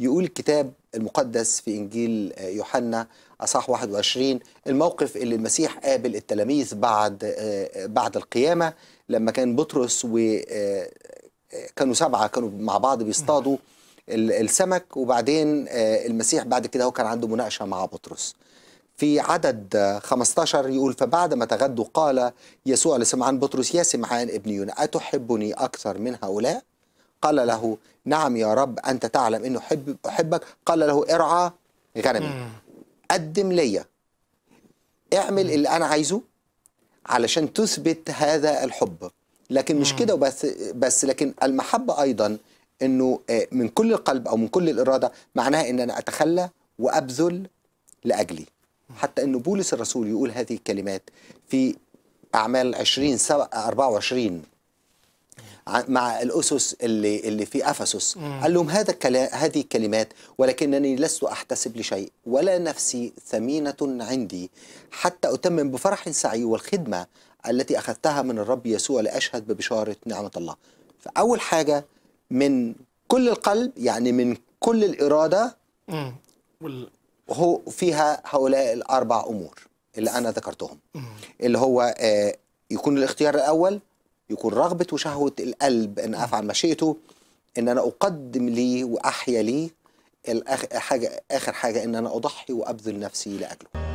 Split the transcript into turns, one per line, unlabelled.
يقول الكتاب المقدس في إنجيل آه، يوحنا أصح 21 الموقف اللي المسيح قابل التلاميذ بعد آه، آه، بعد القيامة لما كان بطرس و كانوا سبعة كانوا مع بعض بيصطادوا السمك وبعدين المسيح بعد كده هو كان عنده مناقشة مع بطرس في عدد 15 يقول فبعد ما تغدوا قال يسوع لسمعان بطرس يا سمعان ابن يونس أتحبني أكثر من هؤلاء قال له نعم يا رب أنت تعلم أنه أحب أحبك قال له ارعى غنمي قدم لي اعمل اللي أنا عايزه علشان تثبت هذا الحب لكن مش كده وبس بس لكن المحبة أيضا أنه آه، من كل القلب أو من كل الإرادة معناها أن أنا أتخلى وأبذل لأجلي حتى أنه بولس الرسول يقول هذه الكلمات في أعمال 20 24 مع الاسس اللي اللي في افسس قال لهم هذا هذه الكلمات ولكنني لست احتسب لشيء ولا نفسي ثمينه عندي حتى اتمم بفرح سعي والخدمه التي اخذتها من الرب يسوع لاشهد ببشاره نعمه الله فاول حاجه من كل القلب يعني من كل الاراده هو فيها هؤلاء الاربع امور اللي انا ذكرتهم اللي هو آه، يكون الاختيار الاول يكون رغبة وشهوة القلب أن أفعل مشيئته أن أنا أقدم لي وأحيا لي الأخ... حاجة آخر حاجة أن أنا أضحي وأبذل نفسي لأجله